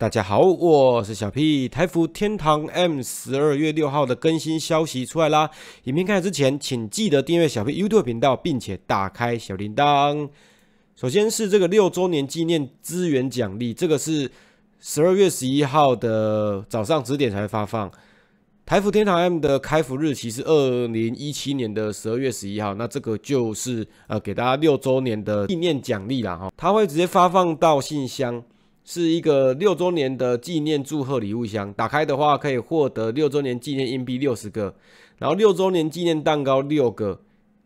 大家好，我是小 P。台服天堂 M 十二月六号的更新消息出来啦。影片开始之前，请记得订阅小 P YouTube 频道，并且打开小铃铛。首先是这个六周年纪念资源奖励，这个是十二月十一号的早上十点才发放。台服天堂 M 的开服日期是二零一七年的十二月十一号，那这个就是呃给大家六周年的纪念奖励了哈，它会直接发放到信箱。是一个六周年的纪念祝贺礼物箱，打开的话可以获得六周年纪念硬币六十个，然后六周年纪念蛋糕六个，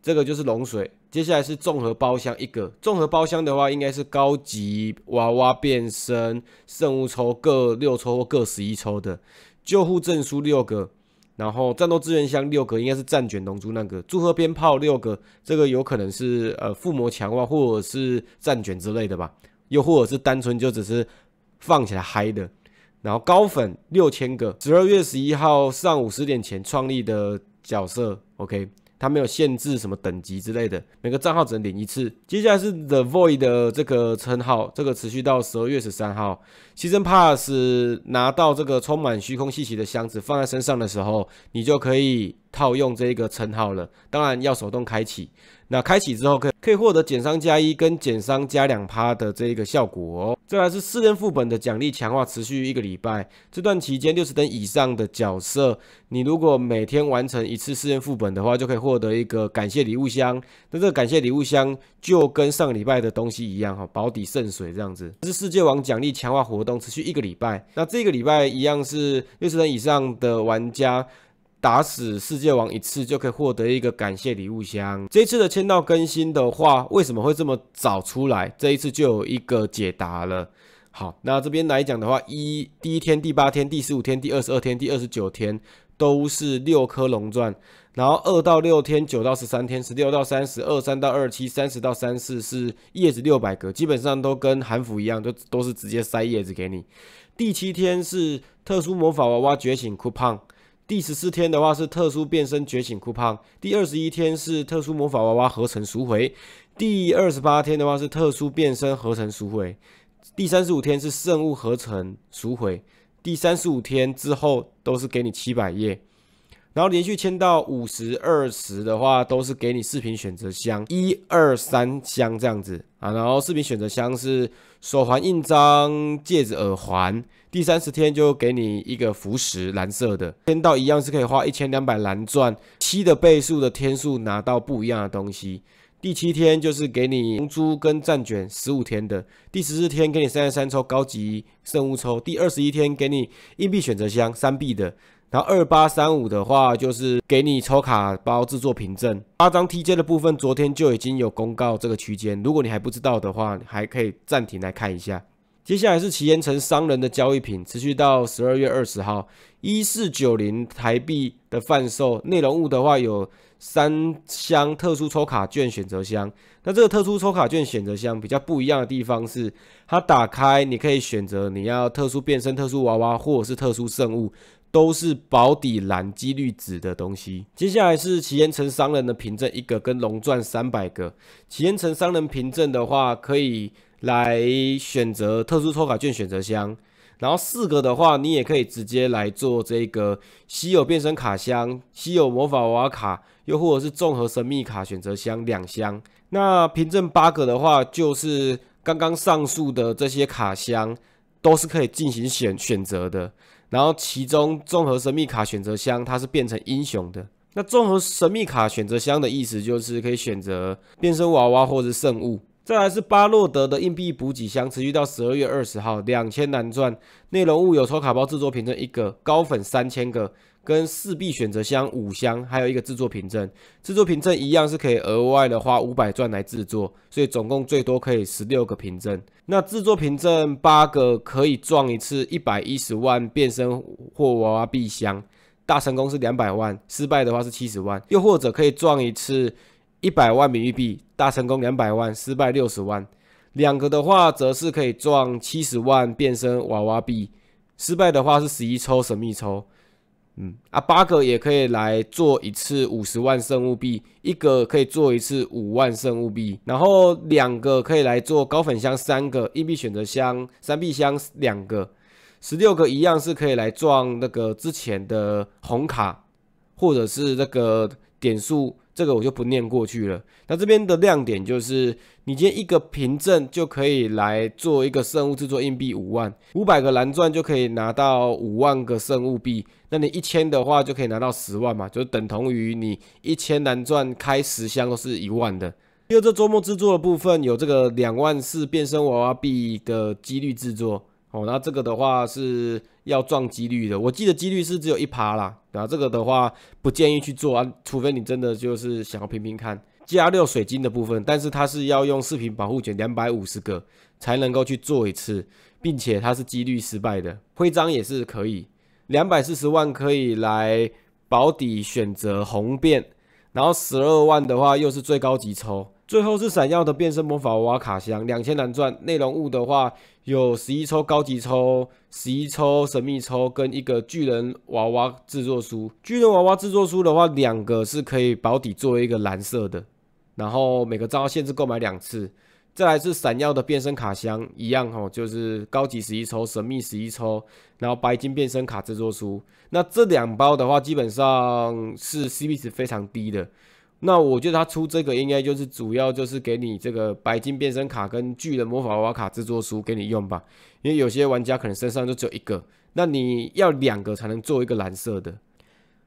这个就是龙水。接下来是综合包厢一个，综合包厢的话应该是高级娃娃变身圣物抽各六抽或各十一抽的救护证书六个，然后战斗资源箱六个，应该是战卷龙珠那个祝贺鞭炮六个，这个有可能是呃附魔强化或者是战卷之类的吧。又或者是单纯就只是放起来嗨的，然后高粉六千个，十二月十一号上午十点前创立的角色，OK，它没有限制什么等级之类的，每个账号只能领一次。接下来是 The Void 的这个称号，这个持续到十二月十三号。Season Pass 拿到这个充满虚空气息的箱子放在身上的时候，你就可以套用这个称号了，当然要手动开启。那开启之后可可以获得减伤加一跟减伤加两趴的这一个效果哦。再来是四人副本的奖励强化，持续一个礼拜。这段期间六十等以上的角色，你如果每天完成一次四人副本的话，就可以获得一个感谢礼物箱。那这个感谢礼物箱就跟上个礼拜的东西一样哈，保底圣水这样子。这是世界王奖励强化活动，持续一个礼拜。那这个礼拜一样是六十等以上的玩家。打死世界王一次就可以获得一个感谢礼物箱。这一次的签到更新的话，为什么会这么早出来？这一次就有一个解答了。好，那这边来讲的话，一第一天、第八天、第十五天、第二十二天、第二十九天都是六颗龙钻。然后二到六天、九到十三天、十六到三十二、三到二七、三十到三四是叶子六百个，基本上都跟韩服一样，都都是直接塞叶子给你。第七天是特殊魔法娃娃觉醒 coupon。第十四天的话是特殊变身觉醒酷胖，第二十一天是特殊魔法娃娃合成赎回，第二十八天的话是特殊变身合成赎回，第三十五天是圣物合成赎回，第三十五天之后都是给你七百页。然后连续签到五十二十的话，都是给你视频选择箱，一二三箱这样子啊。然后视频选择箱是手环、印章、戒指、耳环。第三十天就给你一个符石，蓝色的。签到一样是可以花一千两百蓝钻，七的倍数的天数拿到不一样的东西。第七天就是给你龙珠跟战卷，十五天的。第十四天给你三十三抽高级圣物抽。第二十一天给你硬币选择箱，三币的。然后二八三五的话，就是给你抽卡包制作凭证。八张 TJ 的部分，昨天就已经有公告这个区间。如果你还不知道的话，还可以暂停来看一下。接下来是齐岩城商人的交易品，持续到十二月二十号，一四九零台币的贩售。内容物的话，有三箱特殊抽卡券选择箱。那这个特殊抽卡券选择箱比较不一样的地方是，它打开你可以选择你要特殊变身、特殊娃娃或者是特殊圣物。都是保底蓝几率值的东西。接下来是祁延城商人的凭证，一个跟龙钻三百个。祁延城商人凭证的话，可以来选择特殊抽卡券选择箱。然后四个的话，你也可以直接来做这个稀有变身卡箱、稀有魔法娃娃卡，又或者是综合神秘卡选择箱两箱。那凭证八个的话，就是刚刚上述的这些卡箱。都是可以进行选选择的，然后其中综合神秘卡选择箱，它是变成英雄的。那综合神秘卡选择箱的意思就是可以选择变身娃娃或者是圣物。再来是巴洛德的硬币补给箱，持续到十二月二十号，两千蓝钻，内容物有抽卡包、制作凭证一个，高粉三千个。跟四币选择箱、五箱，还有一个制作凭证。制作凭证一样是可以额外的花五百钻来制作，所以总共最多可以十六个凭证。那制作凭证八个可以撞一次一百一十万变身或娃娃币箱，大成功是两百万，失败的话是七十万。又或者可以撞一次一百万名誉币，大成功两百万，失败六十万。两个的话则是可以撞七十万变身娃娃币，失败的话是十一抽神秘抽。嗯啊，八个也可以来做一次五十万圣物币，一个可以做一次五万圣物币，然后两个可以来做高粉箱，三个硬币选择箱，三币箱两个，十六个一样是可以来撞那个之前的红卡，或者是那个点数。这个我就不念过去了。那这边的亮点就是，你今天一个凭证就可以来做一个圣物制作硬币五万五百个蓝钻就可以拿到五万个圣物币，那你一千的话就可以拿到十万嘛，就等同于你一千蓝钻开十箱都是一万的。第二，这周末制作的部分有这个两万四变身娃娃币的几率制作哦，那这个的话是。要撞几率的，我记得几率是只有一趴啦，啊，这个的话不建议去做啊，除非你真的就是想要拼拼看加六水晶的部分，但是它是要用视频保护卷两百五十个才能够去做一次，并且它是几率失败的徽章也是可以，两百四十万可以来保底选择红变，然后十二万的话又是最高级抽。最后是闪耀的变身魔法娃娃卡箱，两千蓝钻。内容物的话有十一抽高级抽、十一抽神秘抽跟一个巨人娃娃制作书。巨人娃娃制作书的话，两个是可以保底做一个蓝色的。然后每个账号限制购买两次。再来是闪耀的变身卡箱，一样哦，就是高级十一抽、神秘十一抽，然后白金变身卡制作书。那这两包的话，基本上是 CP 值非常低的。那我觉得他出这个应该就是主要就是给你这个白金变身卡跟巨人魔法娃娃卡制作书给你用吧，因为有些玩家可能身上就只有一个，那你要两个才能做一个蓝色的。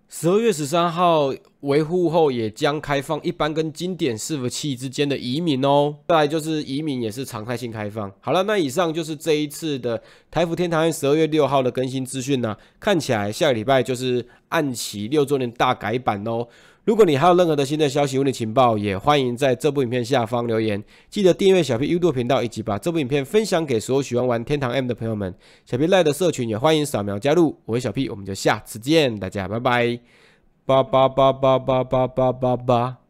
十二月十三号维护后也将开放一般跟经典伺服器之间的移民哦，再来就是移民也是常态性开放。好了，那以上就是这一次的台服天堂院十二月六号的更新资讯呢，看起来下个礼拜就是暗棋六周年大改版哦。如果你还有任何的新的消息、新你情报，也欢迎在这部影片下方留言。记得订阅小 P 优度频道，以及把这部影片分享给所有喜欢玩《天堂 M》的朋友们。小 P 赖的社群也欢迎扫描加入。我是小 P，我们就下次见，大家拜拜！八八八八八八八八。